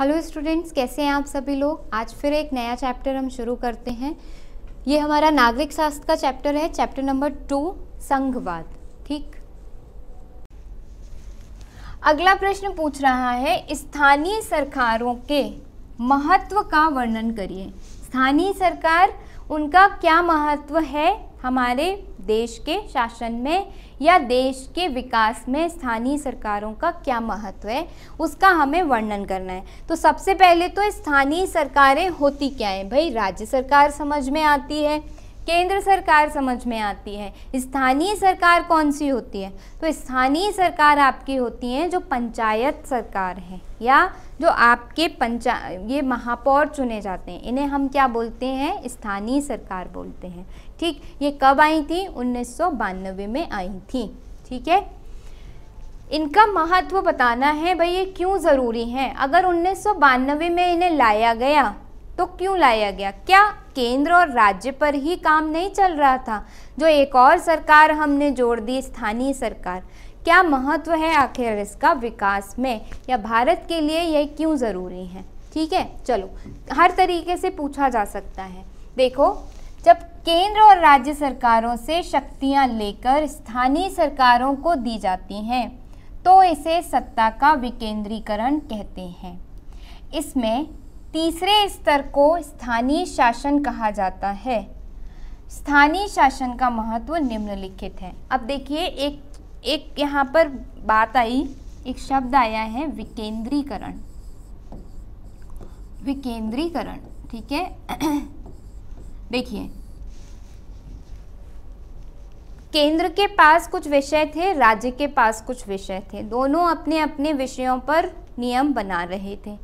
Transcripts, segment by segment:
hello students कैसे हैं आप सभी लोग आज फिर एक नया चैप्टर हम शुरू करते हैं ये हमारा नागरिक शास्त्र का चैप्टर है चैप्टर नंबर टू संघवाद ठीक अगला प्रश्न पूछ रहा है स्थानीय सरकारों के महत्व का वर्णन करिए स्थानीय सरकार उनका क्या महत्व है हमारे देश के शासन में या देश के विकास में स्थानीय सरकारों का क्या महत्व है उसका हमें वर्णन करना है तो सबसे पहले तो स्थानीय सरकारें होती क्या हैं भाई राज्य सरकार समझ में आती है केंद्र सरकार समझ में आती है स्थानीय सरकार कौन सी होती है तो स्थानीय सरकार आपकी होती है जो पंचायत सरकार है या जो आपके पंचा ये महापौर चुने जाते हैं इन्हें हम क्या बोलते हैं स्थानीय सरकार बोलते हैं ठीक ये कब आई थी उन्नीस में आई थी ठीक है इनका महत्व बताना है भाई ये क्यों ज़रूरी है अगर उन्नीस में इन्हें लाया गया तो क्यों लाया गया क्या केंद्र और राज्य पर ही काम नहीं चल रहा था जो एक और सरकार हमने जोड़ दी स्थानीय सरकार क्या महत्व है आखिर इसका विकास में या भारत के लिए यह क्यों ज़रूरी है ठीक है चलो हर तरीके से पूछा जा सकता है देखो जब केंद्र और राज्य सरकारों से शक्तियां लेकर स्थानीय सरकारों को दी जाती हैं तो इसे सत्ता का विकेंद्रीकरण कहते हैं इसमें तीसरे स्तर को स्थानीय शासन कहा जाता है स्थानीय शासन का महत्व निम्नलिखित है अब देखिए एक एक यहाँ पर बात आई एक शब्द आया है विकेंद्रीकरण विकेंद्रीकरण ठीक है देखिए केंद्र के पास कुछ विषय थे राज्य के पास कुछ विषय थे दोनों अपने अपने विषयों पर नियम बना रहे थे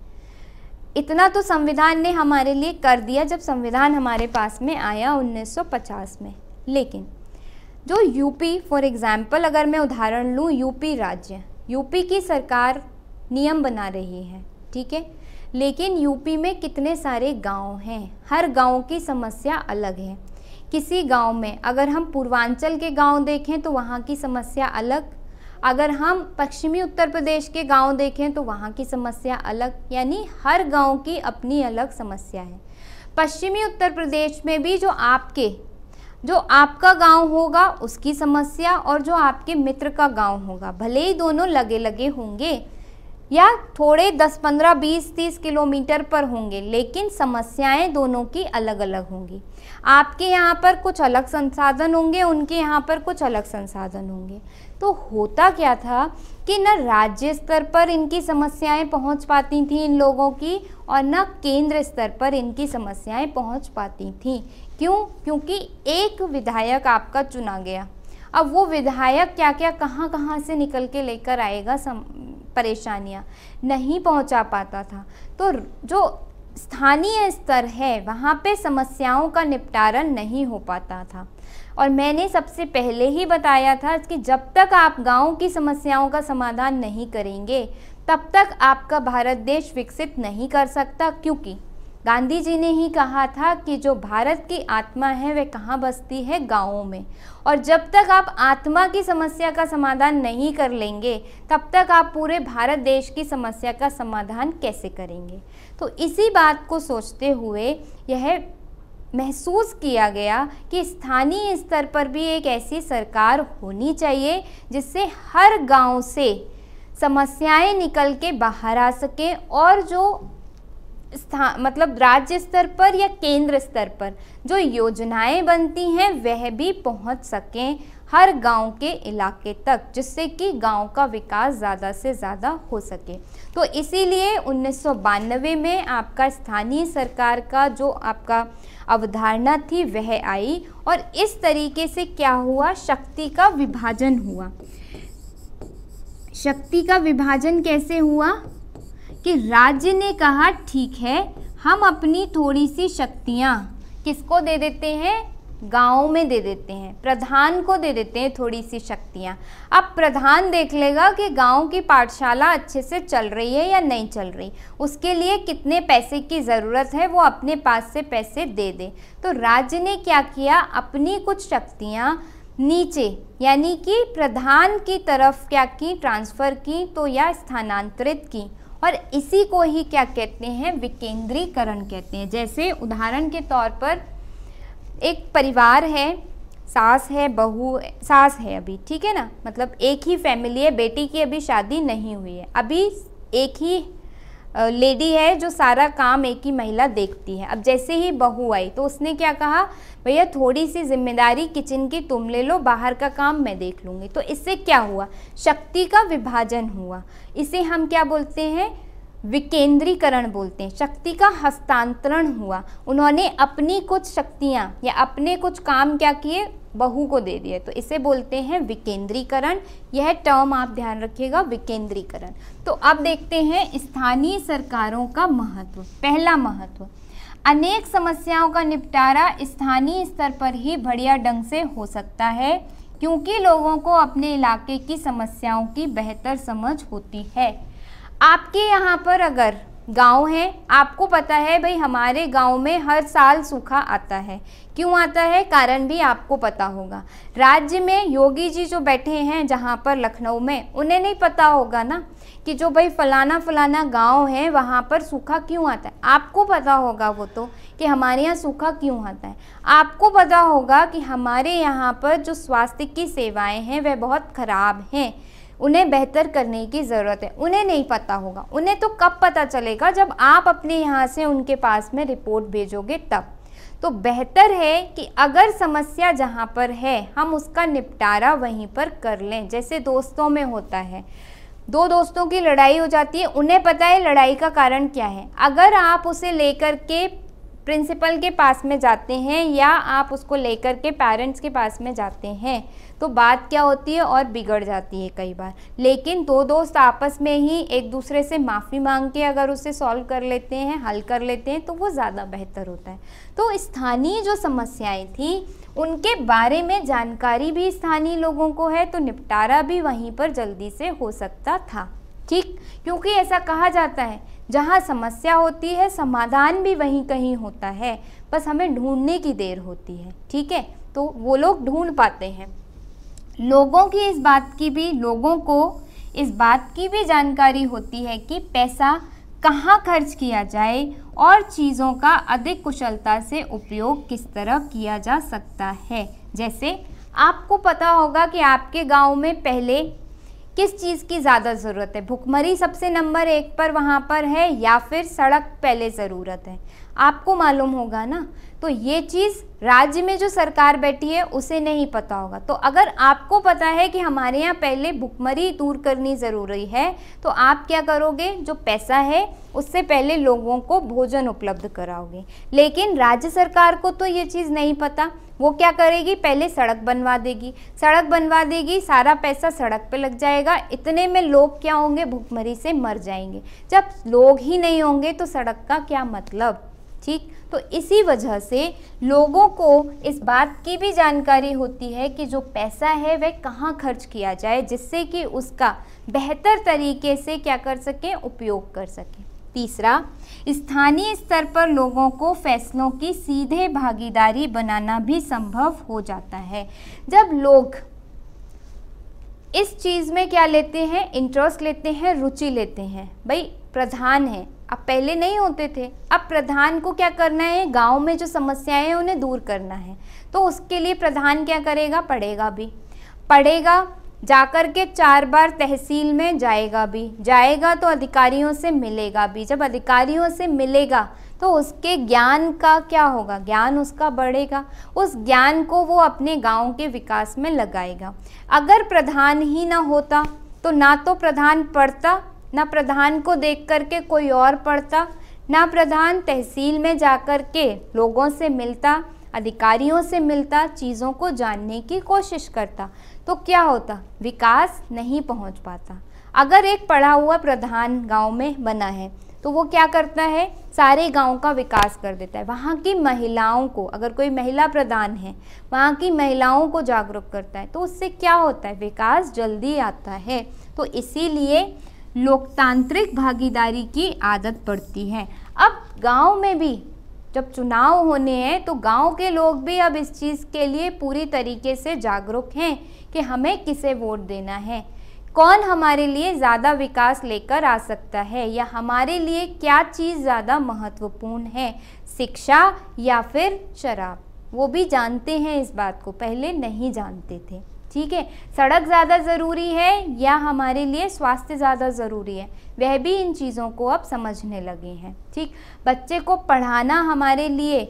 इतना तो संविधान ने हमारे लिए कर दिया जब संविधान हमारे पास में आया 1950 में लेकिन जो यूपी फॉर एग्ज़ाम्पल अगर मैं उदाहरण लूँ यूपी राज्य यूपी की सरकार नियम बना रही है ठीक है लेकिन यूपी में कितने सारे गांव हैं हर गांव की समस्या अलग है किसी गांव में अगर हम पूर्वांचल के गांव देखें तो वहाँ की समस्या अलग अगर हम पश्चिमी उत्तर प्रदेश के गांव देखें तो वहाँ की समस्या अलग यानी हर गांव की अपनी अलग समस्या है पश्चिमी उत्तर प्रदेश में भी जो आपके जो आपका गांव होगा उसकी समस्या और जो आपके मित्र का गांव होगा भले ही दोनों लगे लगे होंगे या थोड़े 10, 15, 20, 30 किलोमीटर पर होंगे लेकिन समस्याएं दोनों की अलग अलग होंगी आपके यहाँ पर कुछ अलग संसाधन होंगे उनके यहाँ पर कुछ अलग संसाधन होंगे तो होता क्या था कि न राज्य स्तर पर इनकी समस्याएं पहुँच पाती थी इन लोगों की और न केंद्र स्तर पर इनकी समस्याएं पहुँच पाती थी क्यों क्योंकि एक विधायक आपका चुना गया अब वो विधायक क्या क्या कहाँ कहाँ से निकल के लेकर आएगा सम परेशानियाँ नहीं पहुँचा पाता था तो जो स्थानीय स्तर है वहाँ पे समस्याओं का निपटारण नहीं हो पाता था और मैंने सबसे पहले ही बताया था कि जब तक आप गाँव की समस्याओं का समाधान नहीं करेंगे तब तक आपका भारत देश विकसित नहीं कर सकता क्योंकि गांधी जी ने ही कहा था कि जो भारत की आत्मा है वह कहाँ बसती है गाँवों में और जब तक आप आत्मा की समस्या का समाधान नहीं कर लेंगे तब तक आप पूरे भारत देश की समस्या का समाधान कैसे करेंगे तो इसी बात को सोचते हुए यह महसूस किया गया कि स्थानीय स्तर पर भी एक ऐसी सरकार होनी चाहिए जिससे हर गांव से समस्याएं निकल के बाहर आ सकें और जो स्थान मतलब राज्य स्तर पर या केंद्र स्तर पर जो योजनाएं बनती हैं वह भी पहुंच सकें हर गांव के इलाके तक जिससे कि गांव का विकास ज़्यादा से ज़्यादा हो सके तो इसीलिए उन्नीस में आपका स्थानीय सरकार का जो आपका अवधारणा थी वह आई और इस तरीके से क्या हुआ शक्ति का विभाजन हुआ शक्ति का विभाजन कैसे हुआ कि राज्य ने कहा ठीक है हम अपनी थोड़ी सी शक्तियाँ किसको दे देते हैं गाँव में दे देते हैं प्रधान को दे देते हैं थोड़ी सी शक्तियाँ अब प्रधान देख लेगा कि गाँव की पाठशाला अच्छे से चल रही है या नहीं चल रही उसके लिए कितने पैसे की ज़रूरत है वो अपने पास से पैसे दे दे तो राज्य ने क्या किया अपनी कुछ शक्तियाँ नीचे यानी कि प्रधान की तरफ क्या की ट्रांसफ़र की तो या स्थानांतरित की और इसी को ही क्या कहते हैं विकेंद्रीकरण कहते हैं जैसे उदाहरण के तौर पर एक परिवार है सास है बहू सास है अभी ठीक है ना मतलब एक ही फैमिली है बेटी की अभी शादी नहीं हुई है अभी एक ही लेडी है जो सारा काम एक ही महिला देखती है अब जैसे ही बहू आई तो उसने क्या कहा भैया थोड़ी सी जिम्मेदारी किचन की तुम ले लो बाहर का काम मैं देख लूँगी तो इससे क्या हुआ शक्ति का विभाजन हुआ इसे हम क्या बोलते हैं विकेंद्रीकरण बोलते हैं शक्ति का हस्तांतरण हुआ उन्होंने अपनी कुछ शक्तियाँ या अपने कुछ काम क्या किए बहू को दे दिया तो इसे बोलते हैं विकेंद्रीकरण यह टर्म आप ध्यान रखिएगा विकेंद्रीकरण तो अब देखते हैं स्थानीय सरकारों का महत्व पहला महत्व अनेक समस्याओं का निपटारा स्थानीय स्तर पर ही बढ़िया ढंग से हो सकता है क्योंकि लोगों को अपने इलाके की समस्याओं की बेहतर समझ होती है आपके यहाँ पर अगर गांव है आपको पता है भाई हमारे गांव में हर साल सूखा आता है क्यों आता है कारण भी आपको पता होगा राज्य में योगी जी जो बैठे हैं जहाँ पर लखनऊ में उन्हें नहीं पता होगा ना कि जो भाई फलाना फलाना गांव है वहाँ पर सूखा क्यों आता है आपको पता होगा वो तो कि हमारे यहाँ सूखा क्यों आता है आपको पता होगा कि हमारे यहाँ पर जो स्वास्थ्य की सेवाएँ हैं वह बहुत ख़राब हैं उन्हें बेहतर करने की ज़रूरत है उन्हें नहीं पता होगा उन्हें तो कब पता चलेगा जब आप अपने यहाँ से उनके पास में रिपोर्ट भेजोगे तब तो बेहतर है कि अगर समस्या जहाँ पर है हम उसका निपटारा वहीं पर कर लें जैसे दोस्तों में होता है दो दोस्तों की लड़ाई हो जाती है उन्हें पता है लड़ाई का कारण क्या है अगर आप उसे लेकर के प्रिंसिपल के पास में जाते हैं या आप उसको लेकर के पेरेंट्स के पास में जाते हैं तो बात क्या होती है और बिगड़ जाती है कई बार लेकिन दो दोस्त आपस में ही एक दूसरे से माफ़ी मांग के अगर उसे सॉल्व कर लेते हैं हल कर लेते हैं तो वो ज़्यादा बेहतर होता है तो स्थानीय जो समस्याएं थी उनके बारे में जानकारी भी स्थानीय लोगों को है तो निपटारा भी वहीं पर जल्दी से हो सकता था ठीक क्योंकि ऐसा कहा जाता है जहाँ समस्या होती है समाधान भी वहीं कहीं होता है बस हमें ढूंढने की देर होती है ठीक है तो वो लोग ढूंढ पाते हैं लोगों की इस बात की भी लोगों को इस बात की भी जानकारी होती है कि पैसा कहाँ खर्च किया जाए और चीज़ों का अधिक कुशलता से उपयोग किस तरह किया जा सकता है जैसे आपको पता होगा कि आपके गांव में पहले किस चीज़ की ज़्यादा ज़रूरत है भुखमरी सबसे नंबर एक पर वहाँ पर है या फिर सड़क पहले ज़रूरत है आपको मालूम होगा ना तो ये चीज़ राज्य में जो सरकार बैठी है उसे नहीं पता होगा तो अगर आपको पता है कि हमारे यहाँ पहले भुखमरी दूर करनी ज़रूरी है तो आप क्या करोगे जो पैसा है उससे पहले लोगों को भोजन उपलब्ध कराओगे लेकिन राज्य सरकार को तो ये चीज़ नहीं पता वो क्या करेगी पहले सड़क बनवा देगी सड़क बनवा देगी सारा पैसा सड़क पे लग जाएगा इतने में लोग क्या होंगे भूखमरी से मर जाएंगे जब लोग ही नहीं होंगे तो सड़क का क्या मतलब ठीक तो इसी वजह से लोगों को इस बात की भी जानकारी होती है कि जो पैसा है वह कहाँ खर्च किया जाए जिससे कि उसका बेहतर तरीके से क्या कर सकें उपयोग कर सकें तीसरा स्थानीय स्तर पर लोगों को फैसलों की सीधे भागीदारी बनाना भी संभव हो जाता है जब लोग इस चीज़ में क्या लेते हैं इंटरेस्ट लेते हैं रुचि लेते हैं भाई प्रधान है अब पहले नहीं होते थे अब प्रधान को क्या करना है गांव में जो समस्याएं हैं उन्हें दूर करना है तो उसके लिए प्रधान क्या करेगा पढ़ेगा भी पढ़ेगा जाकर के चार बार तहसील में जाएगा भी जाएगा तो अधिकारियों से मिलेगा भी जब अधिकारियों से मिलेगा तो उसके ज्ञान का क्या होगा ज्ञान उसका बढ़ेगा उस ज्ञान को वो अपने गांव के विकास में लगाएगा अगर प्रधान ही ना होता तो ना तो प्रधान पढ़ता ना प्रधान को देख करके कोई और पढ़ता ना प्रधान तहसील में जाकर के लोगों से मिलता अधिकारियों से मिलता चीज़ों को जानने की कोशिश करता तो क्या होता विकास नहीं पहुंच पाता अगर एक पढ़ा हुआ प्रधान गांव में बना है तो वो क्या करता है सारे गांव का विकास कर देता है वहाँ की महिलाओं को अगर कोई महिला प्रधान है वहाँ की महिलाओं को जागरूक करता है तो उससे क्या होता है विकास जल्दी आता है तो इसीलिए लोकतांत्रिक भागीदारी की आदत पड़ती है अब गांव में भी जब चुनाव होने हैं तो गांव के लोग भी अब इस चीज़ के लिए पूरी तरीके से जागरूक हैं कि हमें किसे वोट देना है कौन हमारे लिए ज़्यादा विकास लेकर आ सकता है या हमारे लिए क्या चीज़ ज़्यादा महत्वपूर्ण है शिक्षा या फिर शराब वो भी जानते हैं इस बात को पहले नहीं जानते थे ठीक है सड़क ज़्यादा ज़रूरी है या हमारे लिए स्वास्थ्य ज़्यादा ज़रूरी है वह भी इन चीज़ों को अब समझने लगे हैं ठीक बच्चे को पढ़ाना हमारे लिए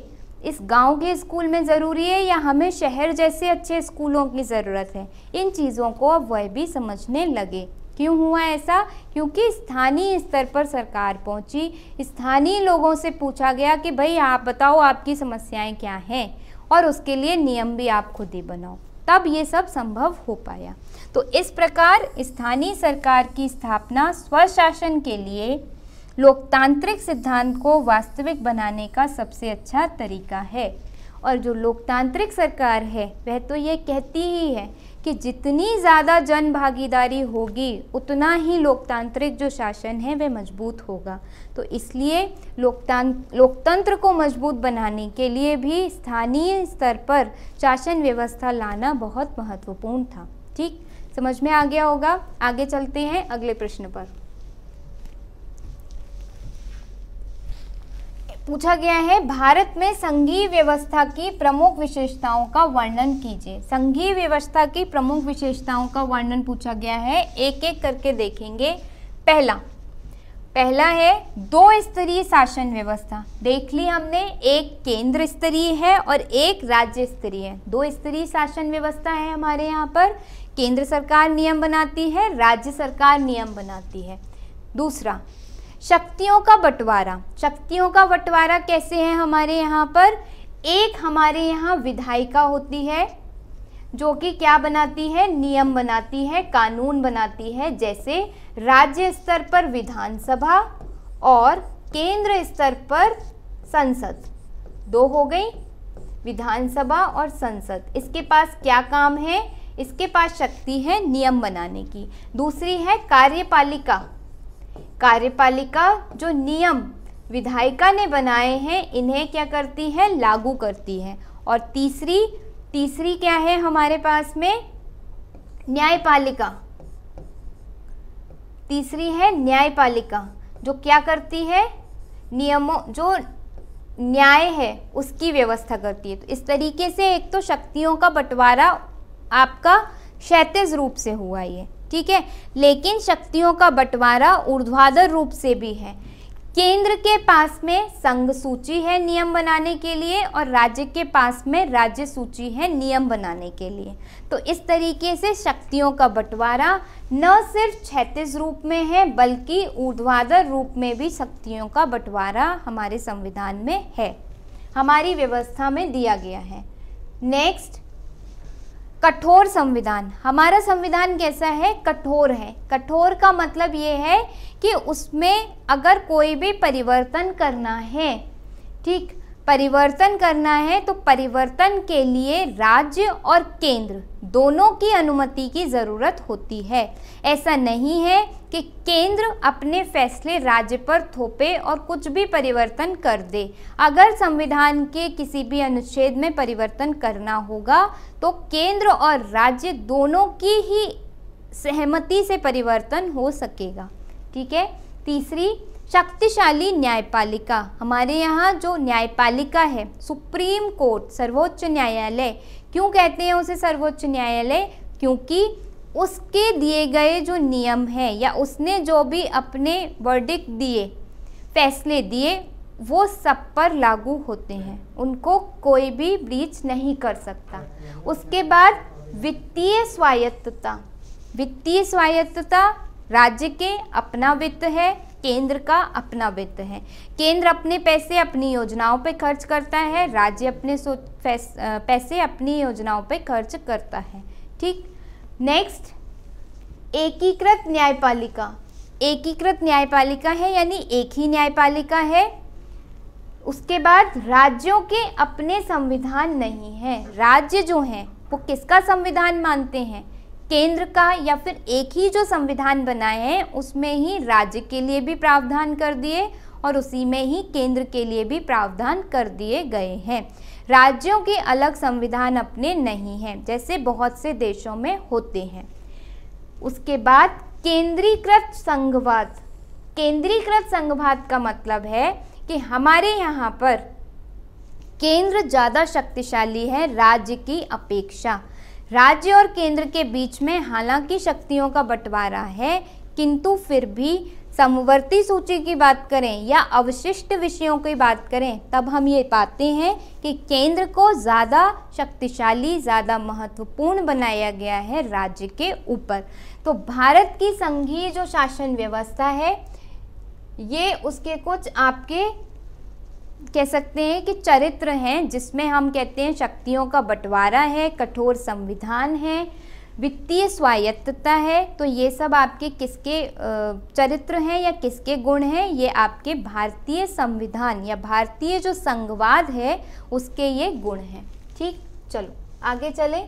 इस गांव के स्कूल में ज़रूरी है या हमें शहर जैसे अच्छे स्कूलों की ज़रूरत है इन चीज़ों को अब वह भी समझने लगे क्यों हुआ ऐसा क्योंकि स्थानीय स्तर पर सरकार पहुंची स्थानीय लोगों से पूछा गया कि भाई आप बताओ आपकी समस्याएं क्या हैं और उसके लिए नियम भी आप खुद ही बनाओ तब ये सब संभव हो पाया तो इस प्रकार स्थानीय सरकार की स्थापना स्वशासन के लिए लोकतांत्रिक सिद्धांत को वास्तविक बनाने का सबसे अच्छा तरीका है और जो लोकतांत्रिक सरकार है वह तो ये कहती ही है कि जितनी ज़्यादा जन भागीदारी होगी उतना ही लोकतांत्रिक जो शासन है वह मजबूत होगा तो इसलिए लोकतंत्र लोकतंत्र को मजबूत बनाने के लिए भी स्थानीय स्तर पर शासन व्यवस्था लाना बहुत महत्वपूर्ण था ठीक समझ में आ गया होगा आगे चलते हैं अगले प्रश्न पर पूछा गया है भारत में संघीय व्यवस्था की प्रमुख विशेषताओं का वर्णन कीजिए संघीय व्यवस्था की प्रमुख विशेषताओं का वर्णन पूछा गया है एक एक करके देखेंगे पहला पहला है दो स्तरीय शासन व्यवस्था देख ली हमने एक केंद्र स्तरीय है और एक राज्य स्तरीय है दो स्तरीय शासन व्यवस्था है हमारे यहाँ पर केंद्र सरकार नियम बनाती है राज्य सरकार नियम बनाती है दूसरा शक्तियों का बंटवारा शक्तियों का बंटवारा कैसे है हमारे यहाँ पर एक हमारे यहाँ विधायिका होती है जो कि क्या बनाती है नियम बनाती है कानून बनाती है जैसे राज्य स्तर पर विधानसभा और केंद्र स्तर पर संसद दो हो गई विधानसभा और संसद इसके पास क्या काम है इसके पास शक्ति है नियम बनाने की दूसरी है कार्यपालिका कार्यपालिका जो नियम विधायिका ने बनाए हैं इन्हें क्या करती है लागू करती है और तीसरी तीसरी क्या है हमारे पास में न्यायपालिका तीसरी है न्यायपालिका जो क्या करती है नियमों जो न्याय है उसकी व्यवस्था करती है तो इस तरीके से एक तो शक्तियों का बंटवारा आपका क्षैतिज रूप से हुआ ये ठीक है लेकिन शक्तियों का बंटवारा ऊर्ध्वाधर रूप से भी है केंद्र के पास में संघ सूची है नियम बनाने के लिए और राज्य के पास में राज्य सूची है नियम बनाने के लिए तो इस तरीके से शक्तियों का बंटवारा न सिर्फ क्षैतिज रूप में है बल्कि ऊर्ध्वाधर रूप में भी शक्तियों का बंटवारा हमारे संविधान में है हमारी व्यवस्था में दिया गया है नेक्स्ट कठोर संविधान हमारा संविधान कैसा है कठोर है कठोर का मतलब ये है कि उसमें अगर कोई भी परिवर्तन करना है ठीक परिवर्तन करना है तो परिवर्तन के लिए राज्य और केंद्र दोनों की अनुमति की ज़रूरत होती है ऐसा नहीं है कि केंद्र अपने फैसले राज्य पर थोपे और कुछ भी परिवर्तन कर दे अगर संविधान के किसी भी अनुच्छेद में परिवर्तन करना होगा तो केंद्र और राज्य दोनों की ही सहमति से परिवर्तन हो सकेगा ठीक है तीसरी शक्तिशाली न्यायपालिका हमारे यहाँ जो न्यायपालिका है सुप्रीम कोर्ट सर्वोच्च न्यायालय क्यों कहते हैं उसे सर्वोच्च न्यायालय क्योंकि उसके दिए गए जो नियम हैं या उसने जो भी अपने वर्डिक दिए फैसले दिए वो सब पर लागू होते हैं उनको कोई भी ब्रीच नहीं कर सकता उसके बाद वित्तीय स्वायत्तता वित्तीय स्वायत्तता राज्य के अपना वित्त है केंद्र का अपना वित्त है केंद्र अपने पैसे अपनी योजनाओं पर खर्च करता है राज्य अपने पैसे अपनी योजनाओं पर खर्च करता है ठीक नेक्स्ट एकीकृत न्यायपालिका एकीकृत न्यायपालिका है यानी एक ही न्यायपालिका है उसके बाद राज्यों के अपने संविधान नहीं हैं राज्य जो हैं वो किसका संविधान मानते हैं केंद्र का या फिर एक ही जो संविधान बनाए हैं उसमें ही राज्य के लिए भी प्रावधान कर दिए और उसी में ही केंद्र के लिए भी प्रावधान कर दिए गए हैं राज्यों के अलग संविधान अपने नहीं हैं जैसे बहुत से देशों में होते हैं उसके बाद केंद्रीकृत संघवाद केंद्रीकृत संघवाद का मतलब है कि हमारे यहाँ पर केंद्र ज़्यादा शक्तिशाली है राज्य की अपेक्षा राज्य और केंद्र के बीच में हालांकि शक्तियों का बंटवारा है किंतु फिर भी समवर्ती सूची की बात करें या अवशिष्ट विषयों की बात करें तब हम ये पाते हैं कि केंद्र को ज़्यादा शक्तिशाली ज़्यादा महत्वपूर्ण बनाया गया है राज्य के ऊपर तो भारत की संघीय जो शासन व्यवस्था है ये उसके कुछ आपके कह सकते हैं कि चरित्र हैं जिसमें हम कहते हैं शक्तियों का बंटवारा है कठोर संविधान है वित्तीय स्वायत्तता है तो ये सब आपके किसके चरित्र हैं या किसके गुण हैं ये आपके भारतीय संविधान या भारतीय जो संघवाद है उसके ये गुण हैं ठीक चलो आगे चलें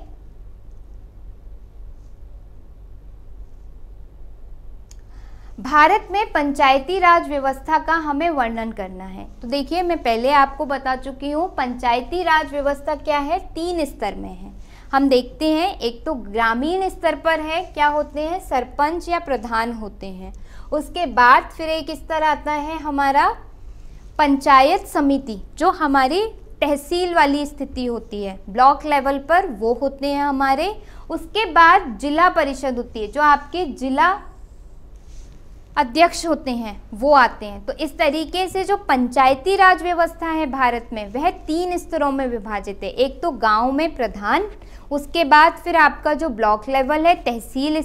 भारत में पंचायती राज व्यवस्था का हमें वर्णन करना है तो देखिए मैं पहले आपको बता चुकी हूँ पंचायती राज व्यवस्था क्या है तीन स्तर में है हम देखते हैं एक तो ग्रामीण स्तर पर है क्या होते हैं सरपंच या प्रधान होते हैं उसके बाद फिर एक स्तर आता है हमारा पंचायत समिति जो हमारी तहसील वाली स्थिति होती है ब्लॉक लेवल पर वो होते हैं हमारे उसके बाद जिला परिषद होती है जो आपके जिला अध्यक्ष होते हैं वो आते हैं तो इस तरीके से जो पंचायती राज व्यवस्था है भारत में वह तीन स्तरों में विभाजित है एक तो गांव में प्रधान उसके बाद फिर आपका जो ब्लॉक लेवल है तहसील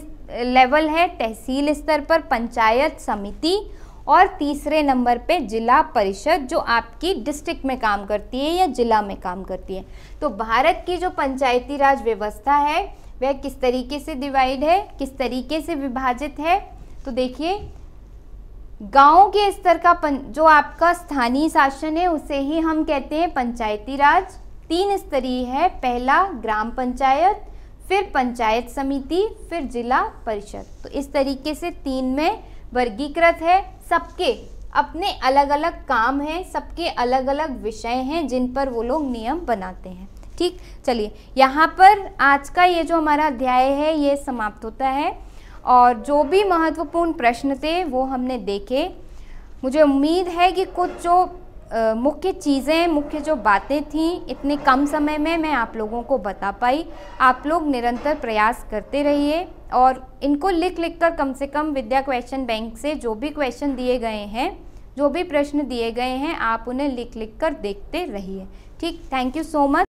लेवल है तहसील स्तर पर पंचायत समिति और तीसरे नंबर पे जिला परिषद जो आपकी डिस्ट्रिक्ट में काम करती है या जिला में काम करती है तो भारत की जो पंचायती राज व्यवस्था है वह किस तरीके से डिवाइड है किस तरीके से विभाजित है तो देखिए गाँव के स्तर का पन, जो आपका स्थानीय शासन है उसे ही हम कहते हैं पंचायती राज तीन स्तरीय है पहला ग्राम पंचायत फिर पंचायत समिति फिर जिला परिषद तो इस तरीके से तीन में वर्गीकृत है सबके अपने अलग अलग काम हैं सबके अलग अलग विषय हैं जिन पर वो लोग नियम बनाते हैं ठीक चलिए यहाँ पर आज का ये जो हमारा अध्याय है ये समाप्त होता है और जो भी महत्वपूर्ण प्रश्न थे वो हमने देखे मुझे उम्मीद है कि कुछ जो मुख्य चीज़ें मुख्य जो बातें थीं इतने कम समय में मैं आप लोगों को बता पाई आप लोग निरंतर प्रयास करते रहिए और इनको लिख लिख कर कम से कम विद्या क्वेश्चन बैंक से जो भी क्वेश्चन दिए गए हैं जो भी प्रश्न दिए गए हैं आप उन्हें लिख लिख कर देखते रहिए ठीक थैंक यू सो मच